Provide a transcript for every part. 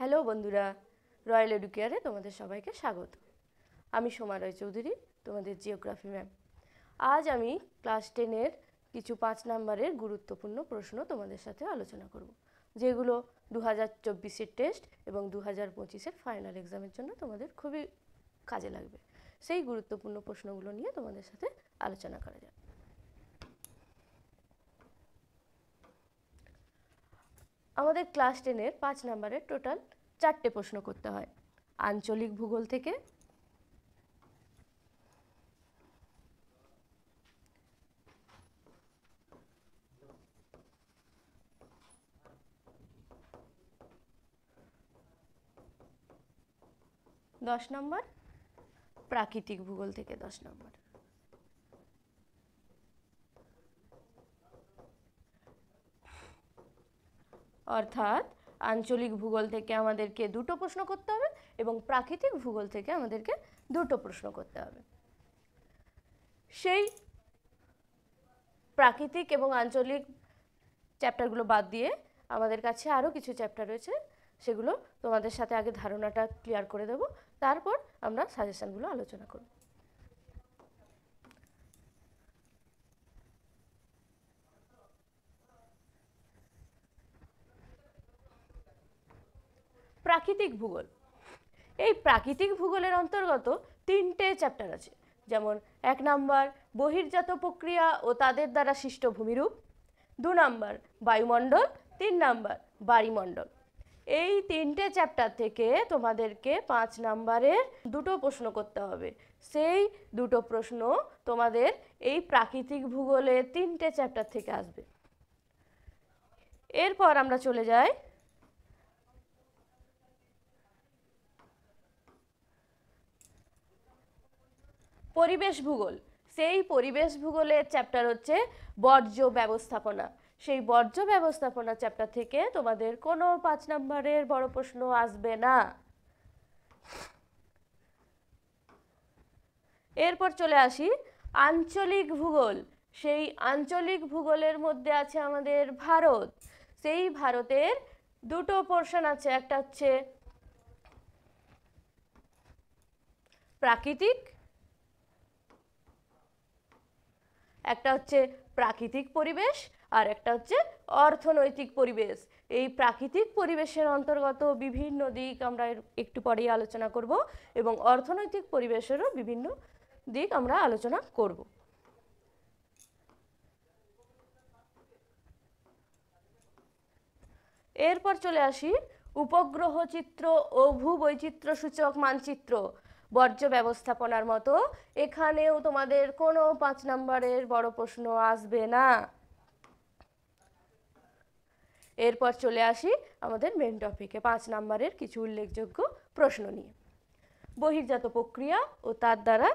hello বন্ধুরা royal এডুকেয়ারে তোমাদের সবাইকে স্বাগত আমি সোমা রয় চৌধুরী তোমাদের জিওগ্রাফি ম্যাম আজ আমি ক্লাস টেনের কিছু পাঁচ নাম্বারের গুরুত্বপূর্ণ প্রশ্ন তোমাদের সাথে আলোচনা করব যেগুলো দু হাজার চব্বিশের টেস্ট এবং দু হাজার পঁচিশের ফাইনাল এক্সামের জন্য তোমাদের খুবই কাজে লাগবে সেই গুরুত্বপূর্ণ প্রশ্নগুলো নিয়ে তোমাদের সাথে আলোচনা করা যাক আমাদের ক্লাস টেনের পাঁচ নাম্বারের টোটাল চারটে প্রশ্ন করতে হয় আঞ্চলিক ভূগোল থেকে দশ নম্বর প্রাকৃতিক ভূগোল থেকে দশ নম্বর অর্থাৎ আঞ্চলিক ভূগোল থেকে আমাদেরকে দুটো প্রশ্ন করতে হবে এবং প্রাকৃতিক ভূগোল থেকে আমাদেরকে দুটো প্রশ্ন করতে হবে সেই প্রাকৃতিক এবং আঞ্চলিক চ্যাপ্টারগুলো বাদ দিয়ে আমাদের কাছে আরও কিছু চ্যাপ্টার রয়েছে সেগুলো তোমাদের সাথে আগে ধারণাটা ক্লিয়ার করে দেব তারপর আমরা সাজেশানগুলো আলোচনা করব প্রাকৃতিক ভূগোল এই প্রাকৃতিক ভূগোলের অন্তর্গত তিনটে চ্যাপ্টার আছে যেমন এক নাম্বার বহির্জাত প্রক্রিয়া ও তাদের দ্বারা সৃষ্ট ভূমিরূপ দু নাম্বার বায়ুমণ্ডল তিন নাম্বার বাড়িমণ্ডল এই তিনটে চ্যাপ্টার থেকে তোমাদেরকে পাঁচ নাম্বারের দুটো প্রশ্ন করতে হবে সেই দুটো প্রশ্ন তোমাদের এই প্রাকৃতিক ভূগোলের তিনটে চ্যাপ্টার থেকে আসবে এরপর আমরা চলে যাই পরিবেশ ভূগোল সেই পরিবেশ ভূগোলের চ্যাপ্টার হচ্ছে বর্জ্য ব্যবস্থাপনা সেই বর্জ্য ব্যবস্থাপনা চ্যাপ্টার থেকে তোমাদের কোনো পাঁচ নম্বরের বড় প্রশ্ন আসবে না এরপর চলে আসি আঞ্চলিক ভূগোল সেই আঞ্চলিক ভূগোলের মধ্যে আছে আমাদের ভারত সেই ভারতের দুটো পোর্শন আছে একটা হচ্ছে প্রাকৃতিক একটা হচ্ছে প্রাকৃতিক পরিবেশ আর একটা হচ্ছে অর্থনৈতিক পরিবেশ এই প্রাকৃতিক পরিবেশের অন্তর্গত বিভিন্ন দিক আমরা একটু পরেই আলোচনা করব এবং অর্থনৈতিক পরিবেশেরও বিভিন্ন দিক আমরা আলোচনা করব এরপর চলে আসি উপগ্রহ চিত্র ও ভূবৈচিত্র্য সূচক মানচিত্র বর্জ্য ব্যবস্থাপনার মতো এখানেও তোমাদের কোনো পাঁচ নম্বরের বড় প্রশ্ন আসবে না এরপর চলে আসি আমাদের মেন টপিকে পাঁচ নম্বরের কিছু উল্লেখযোগ্য প্রশ্ন নিয়ে বহির্জাত প্রক্রিয়া ও তার দ্বারা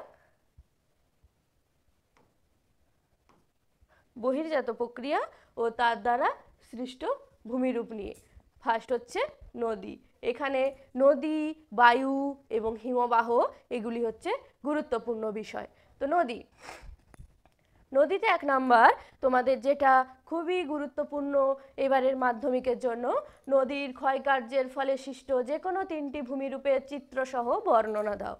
বহির্জাত প্রক্রিয়া ও তার দ্বারা সৃষ্ট ভূমিরূপ নিয়ে ফার্স্ট হচ্ছে নদী এখানে নদী বায়ু এবং হিমবাহ এগুলি হচ্ছে গুরুত্বপূর্ণ বিষয় তো নদী নদীতে এক নাম্বার তোমাদের যেটা খুবই গুরুত্বপূর্ণ এবারের মাধ্যমিকের জন্য নদীর ক্ষয়কার্যের ফলে সৃষ্ট যে কোনো তিনটি ভূমিরূপের চিত্রসহ বর্ণনা দাও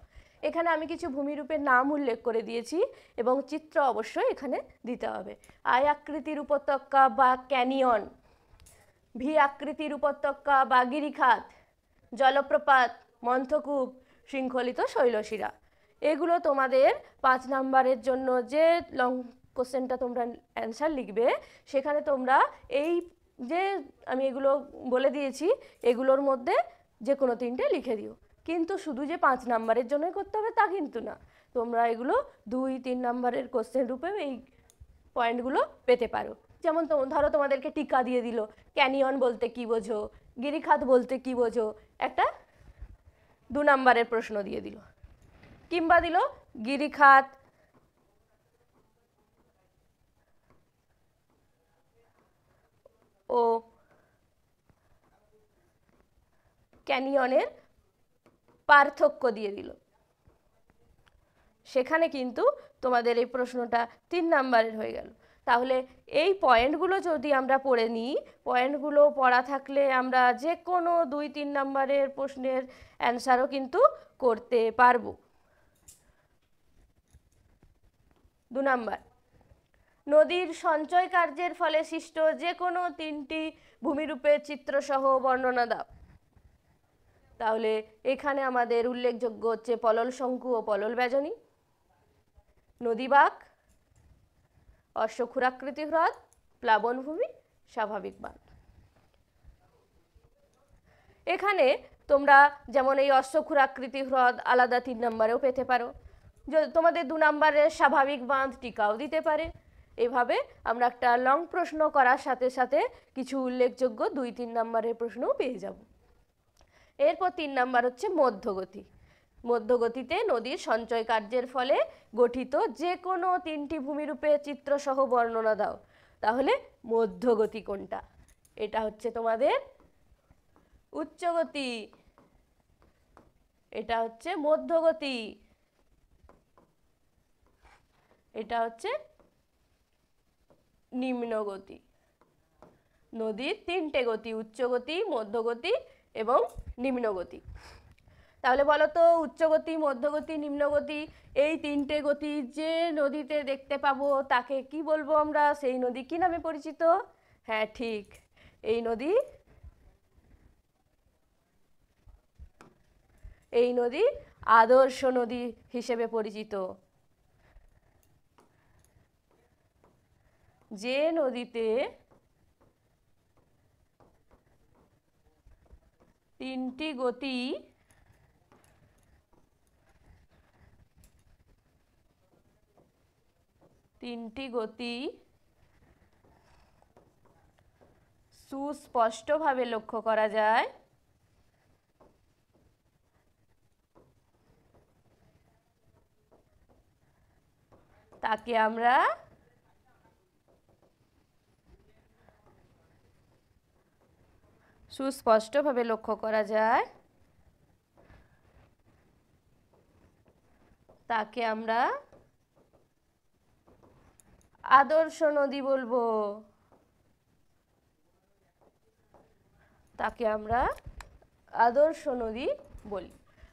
এখানে আমি কিছু ভূমিরূপের নাম উল্লেখ করে দিয়েছি এবং চিত্র অবশ্যই এখানে দিতে হবে আয় আকৃতির উপত্যকা বা ক্যানিয়ন ভি আকৃতির উপত্যকা বা গিরিখাত জলপ্রপাত মন্থকূপ শৃঙ্খলিত শৈলশিরা এগুলো তোমাদের পাঁচ নাম্বারের জন্য যে লং কোশ্চেনটা তোমরা অ্যান্সার লিখবে সেখানে তোমরা এই যে আমি এগুলো বলে দিয়েছি এগুলোর মধ্যে যে কোনো তিনটে লিখে দিও কিন্তু শুধু যে পাঁচ নাম্বারের জন্যই করতে হবে তা কিন্তু না তোমরা এগুলো দুই তিন নাম্বারের কোশ্চেন রূপে এই পয়েন্টগুলো পেতে পারো যেমন ধরো তোমাদেরকে টিকা দিয়ে দিল ক্যানিয়ন বলতে কি বোঝো গিরিখাত বলতে কি বোঝো একটা দু নম্বরের প্রশ্ন দিয়ে দিল কিংবা দিল গিরিখাত ও ক্যানিয়নের পার্থক্য দিয়ে দিল সেখানে কিন্তু তোমাদের এই প্রশ্নটা তিন নাম্বারের হয়ে গেল তাহলে এই পয়েন্টগুলো যদি আমরা পড়ে নিই পয়েন্টগুলো পড়া থাকলে আমরা যে কোনো দুই তিন নম্বরের প্রশ্নের অ্যান্সারও কিন্তু করতে পারবো দু নম্বর নদীর সঞ্চয় কার্যের ফলে সৃষ্ট যে কোনো তিনটি ভূমিরূপের চিত্রসহ বর্ণনা দাও তাহলে এখানে আমাদের উল্লেখযোগ্য হচ্ছে পলল শঙ্কু ও পলল ব্যজনী নদীবাক অশ্বক্ষুরাকৃতি হ্রদ প্লাবনভূমি স্বাভাবিক বান এখানে তোমরা যেমন এই অশ্বক্ষুরাকৃতি হ্রদ আলাদা তিন নম্বরেও পেতে পারো তোমাদের দু নম্বরের স্বাভাবিক বাঁধ টিকাও দিতে পারে এভাবে আমরা একটা লং প্রশ্ন করার সাথে সাথে কিছু উল্লেখযোগ্য দুই তিন নম্বরের প্রশ্নও পেয়ে যাব এরপর তিন নাম্বার হচ্ছে মধ্যগতি মধ্যগতিতে নদীর সঞ্চয় কার্যের ফলে গঠিত যে কোনো তিনটি ভূমিরূপে চিত্রসহ বর্ণনা দাও তাহলে মধ্যগতি কোনটা এটা হচ্ছে তোমাদের উচ্চগতি এটা হচ্ছে মধ্যগতি এটা হচ্ছে নিম্নগতি নদীর তিনটে গতি উচ্চগতি মধ্যগতি এবং নিম্নগতি তাহলে বলো তো উচ্চগতি মধ্যগতি নিম্নগতি এই তিনটে গতি যে নদীতে দেখতে পাবো তাকে কি বলবো আমরা সেই নদী কি নামে পরিচিত হ্যাঁ ঠিক এই নদী এই নদী আদর্শ নদী হিসেবে পরিচিত যে নদীতে তিনটি গতি তিনটি গতি সুস্পষ্টভাবে লক্ষ্য করা যায় তাকে আমরা সুস্পষ্টভাবে লক্ষ্য করা যায় তাকে আমরা আদর্শ নদী বলবো তাকে আমরা আদর্শ নদী বলি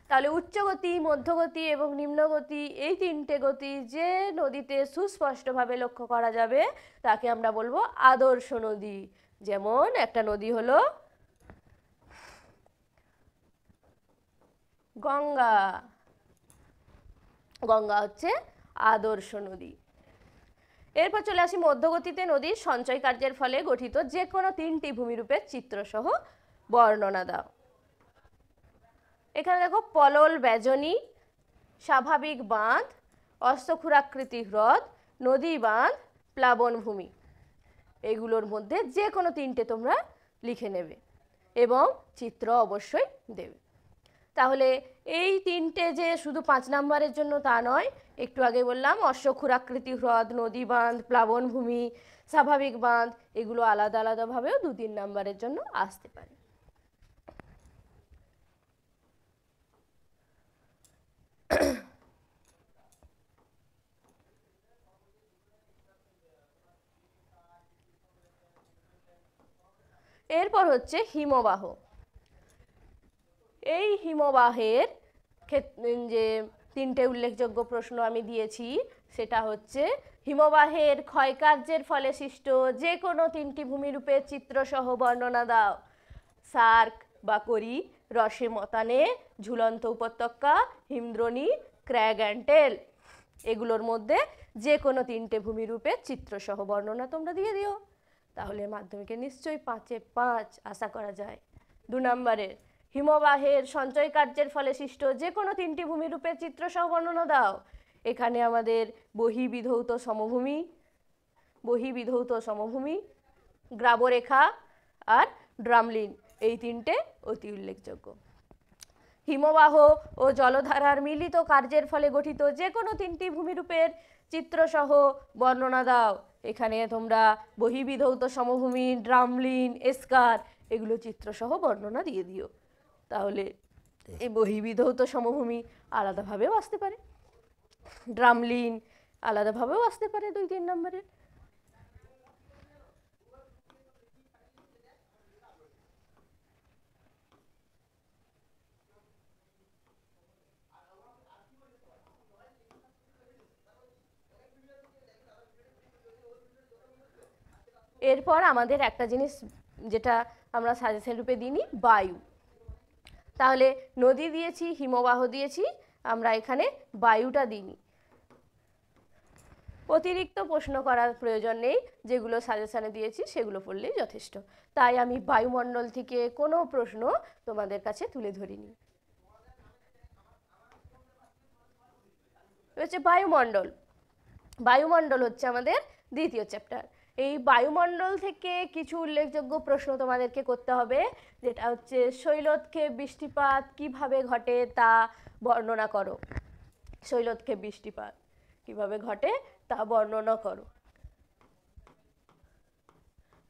তাহলে উচ্চগতি মধ্যগতি এবং নিম্নগতি এই তিনটে গতি যে নদীতে সুস্পষ্টভাবে লক্ষ্য করা যাবে তাকে আমরা বলবো আদর্শ নদী যেমন একটা নদী হলো গঙ্গা গঙ্গা হচ্ছে আদর্শ নদী এরপর চলে আসি মধ্যগতিতে নদীর সঞ্চয় কার্যের ফলে গঠিত যে কোনো তিনটি ভূমিরূপের চিত্রসহ বর্ণনা দাও এখানে দেখো পলল ব্যজনী স্বাভাবিক বাঁধ অস্তক্ষুরাকৃতি হ্রদ নদী বাঁধ প্লাবনভূমি এগুলোর মধ্যে যে কোনো তিনটে তোমরা লিখে নেবে এবং চিত্র অবশ্যই দেবে তাহলে এই তিনটে যে শুধু পাঁচ নাম্বারের জন্য তা নয় একটু আগে বললাম অশ্বক্ষুরাকৃতি হ্রদ নদী বাঁধ প্লাবনভূমি স্বাভাবিক বাঁধ এগুলো আলাদা আলাদাভাবেও দু তিন নাম্বারের জন্য আসতে পারে এরপর হচ্ছে হিমবাহ এই হিমবাহের যে তিনটে উল্লেখযোগ্য প্রশ্ন আমি দিয়েছি সেটা হচ্ছে হিমবাহের ক্ষয়কার্যের ফলে সৃষ্ট যে কোনো তিনটি ভূমিরূপের চিত্রসহ বর্ণনা দাও সার্ক বা করি রসে মতানে ঝুলন্ত উপত্যকা হিমদ্রণী ক্র্যাগ অ্যান্ড টেল এগুলোর মধ্যে যে কোনো তিনটে ভূমিরূপের চিত্রসহ বর্ণনা তোমরা দিয়ে দিও তাহলে মাধ্যমিকে নিশ্চয়ই পাঁচে পাঁচ আশা করা যায় দু নম্বরের হিমবাহের সঞ্চয় কার্যের ফলে সৃষ্ট যে কোনো তিনটি ভূমিরূপের চিত্রসহ বর্ণনা দাও এখানে আমাদের বহিবিধৌত সমভূমি বহিবিধৌত সমভূমি গ্রাবরেখা আর ড্রামলিন এই তিনটে অতি উল্লেখযোগ্য হিমবাহ ও জলধারার মিলিত কার্যের ফলে গঠিত যে কোনো তিনটি ভূমিরূপের চিত্রসহ বর্ণনা দাও এখানে তোমরা বহিবিধৌত সমভূমি ড্রামলিন এসকার এগুলো চিত্রসহ বর্ণনা দিয়ে দিও তাহলে এই বহিবিধও তো সমভূমি আলাদাভাবেও আসতে পারে ড্রামলিন আলাদাভাবেও আসতে পারে দুই তিন নম্বরের এরপর আমাদের একটা জিনিস যেটা আমরা সাজেশন রূপে দিই বায়ু তাহলে নদী দিয়েছি হিমবাহ দিয়েছি আমরা এখানে বায়ুটা দিইনি অতিরিক্ত প্রশ্ন করার প্রয়োজন নেই যেগুলো সাজেশানে দিয়েছি সেগুলো পড়লেই যথেষ্ট তাই আমি বায়ুমণ্ডল থেকে কোনো প্রশ্ন তোমাদের কাছে তুলে ধরিনি হচ্ছে বায়ুমণ্ডল বায়ুমণ্ডল হচ্ছে আমাদের দ্বিতীয় চ্যাপ্টার এই বায়ুমণ্ডল থেকে কিছু উল্লেখযোগ্য প্রশ্ন তোমাদেরকে করতে হবে যেটা হচ্ছে শৈলতকে বৃষ্টিপাত কিভাবে ঘটে তা বর্ণনা করো শৈলতকে বৃষ্টিপাত কিভাবে ঘটে তা বর্ণনা করো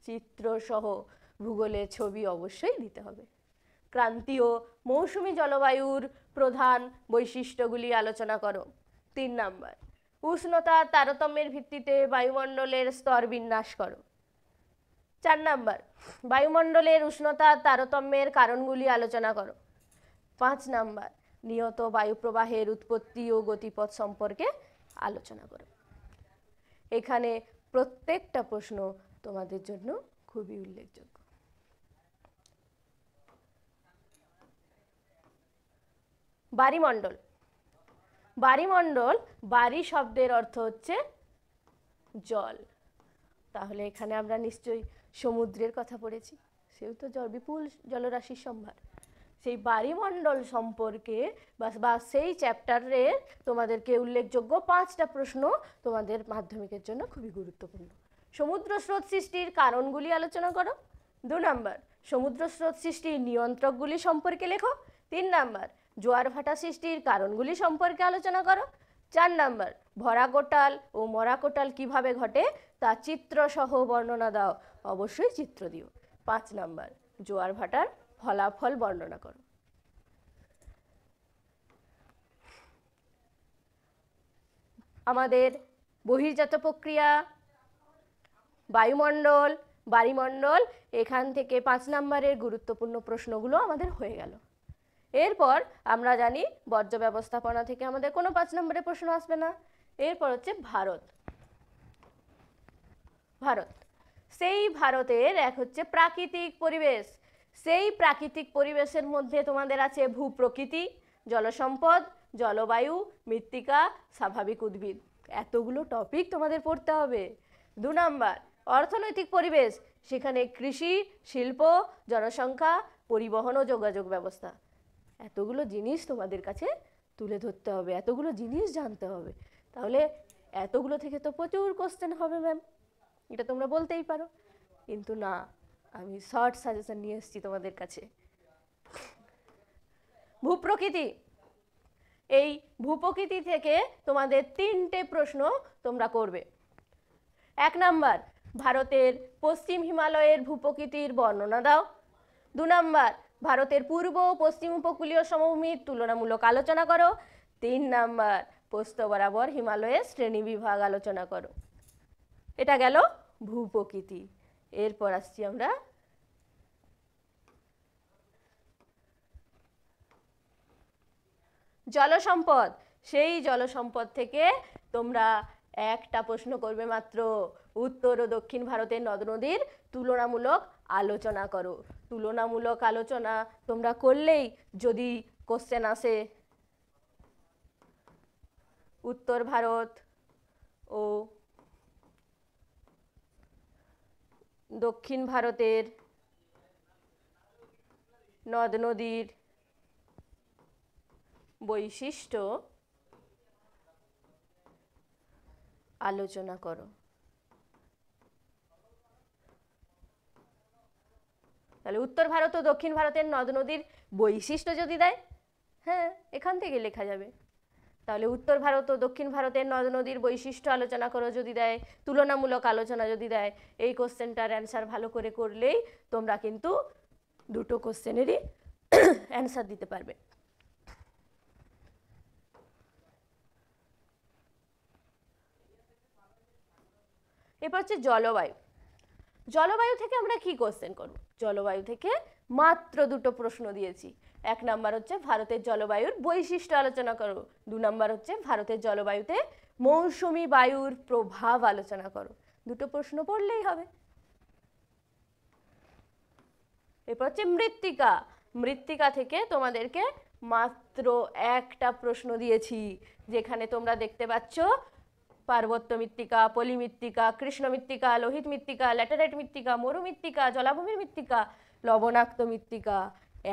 চিত্রসহ ভূগোলে ছবি অবশ্যই দিতে হবে ক্রান্তীয় মৌসুমি জলবায়ুর প্রধান বৈশিষ্ট্যগুলি আলোচনা করো তিন নাম্বার উষ্ণতা তারতম্যের ভিত্তিতে বায়ুমণ্ডলের স্তর বিন্যাস করো চার নাম্বার বায়ুমণ্ডলের উষ্ণতা তারতম্যের কারণগুলি আলোচনা করো পাঁচ নাম্বার নিহত বায়ুপ্রবাহের উৎপত্তি ও গতিপথ সম্পর্কে আলোচনা করো এখানে প্রত্যেকটা প্রশ্ন তোমাদের জন্য খুবই উল্লেখযোগ্য বারিমণ্ডল বাড়িমণ্ডল বাড়ি শব্দের অর্থ হচ্ছে জল তাহলে এখানে আমরা নিশ্চয়ই সমুদ্রের কথা পড়েছি সেও তো জল বিপুল জলরাশির সম্ভার সেই বাড়িমণ্ডল সম্পর্কে বা সেই চ্যাপ্টারের তোমাদেরকে উল্লেখযোগ্য পাঁচটা প্রশ্ন তোমাদের মাধ্যমিকের জন্য খুবই গুরুত্বপূর্ণ সমুদ্র স্রোত সৃষ্টির কারণগুলি আলোচনা করো দু নম্বর সমুদ্র স্রোত সৃষ্টির নিয়ন্ত্রকগুলি সম্পর্কে লেখো তিন নাম্বার জোয়ার ভাটা সৃষ্টির কারণগুলি সম্পর্কে আলোচনা করো চার নাম্বার ভরা কোটাল ও মরা কোটাল কীভাবে ঘটে তা চিত্রসহ বর্ণনা দাও অবশ্যই চিত্র দিও পাঁচ নম্বর জোয়ার ভাটার ফলাফল বর্ণনা করো আমাদের বহির্জাত প্রক্রিয়া বায়ুমণ্ডল বাড়িমণ্ডল এখান থেকে পাঁচ নম্বরের গুরুত্বপূর্ণ প্রশ্নগুলো আমাদের হয়ে গেল এরপর আমরা জানি বর্জ্য ব্যবস্থাপনা থেকে আমাদের কোনো পাঁচ নম্বরে প্রশ্ন আসবে না এরপর হচ্ছে ভারত ভারত সেই ভারতের এক হচ্ছে প্রাকৃতিক পরিবেশ সেই প্রাকৃতিক পরিবেশের মধ্যে তোমাদের আছে ভূপ্রকৃতি জলসম্পদ জলবায়ু মৃত্তিকা স্বাভাবিক উদ্ভিদ এতগুলো টপিক তোমাদের পড়তে হবে দু নাম্বার অর্থনৈতিক পরিবেশ সেখানে কৃষি শিল্প জনসংখ্যা পরিবহন ও যোগাযোগ ব্যবস্থা এতগুলো জিনিস তোমাদের কাছে তুলে ধরতে হবে এতগুলো জিনিস জানতে হবে তাহলে এতগুলো থেকে তো প্রচুর কোশ্চেন হবে ম্যাম এটা তোমরা বলতেই পারো কিন্তু না আমি শর্ট সাজেশন নিয়ে এসেছি তোমাদের কাছে ভূপ্রকৃতি এই ভূপ্রকৃতি থেকে তোমাদের তিনটে প্রশ্ন তোমরা করবে এক নাম্বার ভারতের পশ্চিম হিমালয়ের ভূপ্রকৃতির বর্ণনা দাও দু নাম্বার ভারতের পূর্ব ও পশ্চিম উপকূলীয় সমভূমির তুলনামূলক আলোচনা করো তিন নাম্বার পোস্ত বরাবর হিমালয়ের শ্রেণী বিভাগ আলোচনা করো এটা গেল ভূপ্রকৃতি এরপর আসছি আমরা জলসম্পদ সেই জলসম্পদ থেকে তোমরা একটা প্রশ্ন করবে মাত্র উত্তর ও দক্ষিণ ভারতের নদ নদীর তুলনামূলক আলোচনা করো তুলনামূলক আলোচনা তোমরা করলেই যদি কোশ্চেন আসে উত্তর ভারত ও দক্ষিণ ভারতের নদ নদীর বৈশিষ্ট্য আলোচনা করো তাহলে উত্তর ভারত ও দক্ষিণ ভারতের নদ নদীর বৈশিষ্ট্য যদি দেয় হ্যাঁ এখান থেকে লেখা যাবে তাহলে উত্তর ভারত ও দক্ষিণ ভারতের নদ নদীর বৈশিষ্ট্য আলোচনা করো যদি দেয় তুলনামূলক আলোচনা যদি দেয় এই কোশ্চেনটার অ্যান্সার ভালো করে করলেই তোমরা কিন্তু দুটো কোশ্চেনেরই অ্যান্সার দিতে পারবে এরপর হচ্ছে জলবায়ু জলবায়ু থেকে আমরা কি কোশ্চেন করব জলবায়ু থেকে মাত্র দুটো প্রশ্ন দিয়েছি এক নাম্বার হচ্ছে ভারতের জলবায়ুর বৈশিষ্ট্য আলোচনা করো দু নাম্বার হচ্ছে ভারতের জলবায়ুতে মৌসুমি বায়ুর প্রভাব আলোচনা করো দুটো প্রশ্ন পড়লেই হবে এরপর হচ্ছে মৃত্তিকা মৃত্তিকা থেকে তোমাদেরকে মাত্র একটা প্রশ্ন দিয়েছি যেখানে তোমরা দেখতে পাচ্ছ পার্বত্য মৃত্তিকা পলি মৃত্তিকা কৃষ্ণ মৃত্তিকা লোহিত মৃত্তিকা ল্যাটারাইট মৃত্তিকা মৃত্তিকা জলাভূমির মৃত্তিকা লবণাক্ত মৃত্তিকা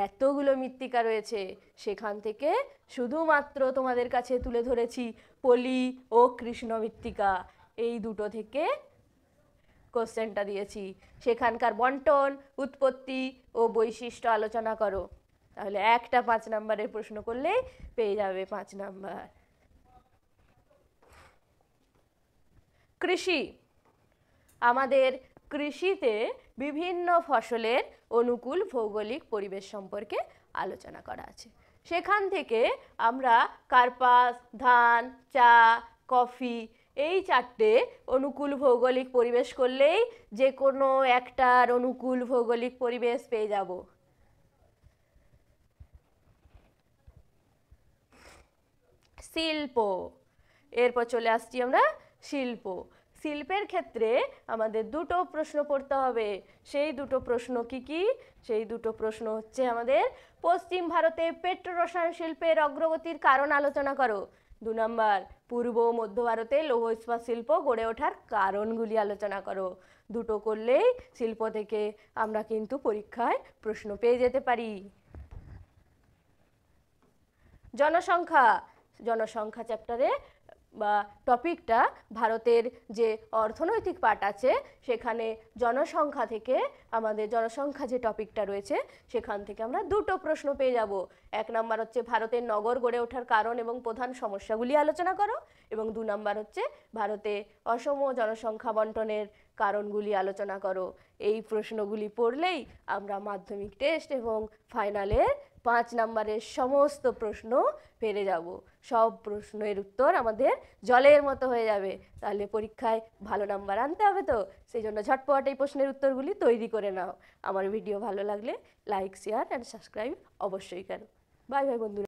এতগুলো মৃত্তিকা রয়েছে সেখান থেকে শুধুমাত্র তোমাদের কাছে তুলে ধরেছি পলি ও কৃষ্ণ মৃত্তিকা এই দুটো থেকে কোশ্চেনটা দিয়েছি সেখানকার বন্টন উৎপত্তি ও বৈশিষ্ট্য আলোচনা করো তাহলে একটা পাঁচ নাম্বারের প্রশ্ন করলে পেয়ে যাবে পাঁচ নাম্বার কৃষি আমাদের কৃষিতে বিভিন্ন ফসলের অনুকূল ভৌগোলিক পরিবেশ সম্পর্কে আলোচনা করা আছে সেখান থেকে আমরা কার্পাস ধান চা কফি এই চারটে অনুকূল ভৌগোলিক পরিবেশ করলেই যে কোনো একটার অনুকূল ভৌগোলিক পরিবেশ পেয়ে যাব শিল্প এরপর চলে আসছি আমরা শিল্প শিল্পের ক্ষেত্রে আমাদের দুটো প্রশ্ন পড়তে হবে সেই দুটো প্রশ্ন কি কি সেই দুটো প্রশ্ন হচ্ছে আমাদের পশ্চিম ভারতে পেট্রো রসায়ন শিল্পের অগ্রগতির কারণ আলোচনা করো দু নম্বর পূর্ব মধ্য ভারতে লৌহ ইস্পাত শিল্প গড়ে ওঠার কারণগুলি আলোচনা করো দুটো করলেই শিল্প থেকে আমরা কিন্তু পরীক্ষায় প্রশ্ন পেয়ে যেতে পারি জনসংখ্যা জনসংখ্যা চ্যাপ্টারে টপিকটা ভারতের যে অর্থনৈতিক পার্ট আছে সেখানে জনসংখ্যা থেকে আমাদের জনসংখ্যা যে টপিকটা রয়েছে সেখান থেকে আমরা দুটো প্রশ্ন পেয়ে যাব এক নাম্বার হচ্ছে ভারতের নগর গড়ে ওঠার কারণ এবং প্রধান সমস্যাগুলি আলোচনা করো এবং দু নাম্বার হচ্ছে ভারতে অসম জনসংখ্যা বন্টনের কারণগুলি আলোচনা করো এই প্রশ্নগুলি পড়লেই আমরা মাধ্যমিক টেস্ট এবং ফাইনালের পাঁচ নম্বরের সমস্ত প্রশ্ন পেরে যাব সব প্রশ্নের উত্তর আমাদের জলের মতো হয়ে যাবে তাহলে পরীক্ষায় ভালো নাম্বার আনতে হবে তো সেই জন্য ঝটপট এই প্রশ্নের উত্তরগুলি তৈরি করে নাও আমার ভিডিও ভালো লাগলে লাইক শেয়ার অ্যান্ড সাবস্ক্রাইব অবশ্যই করো বাই বাই বন্ধুরা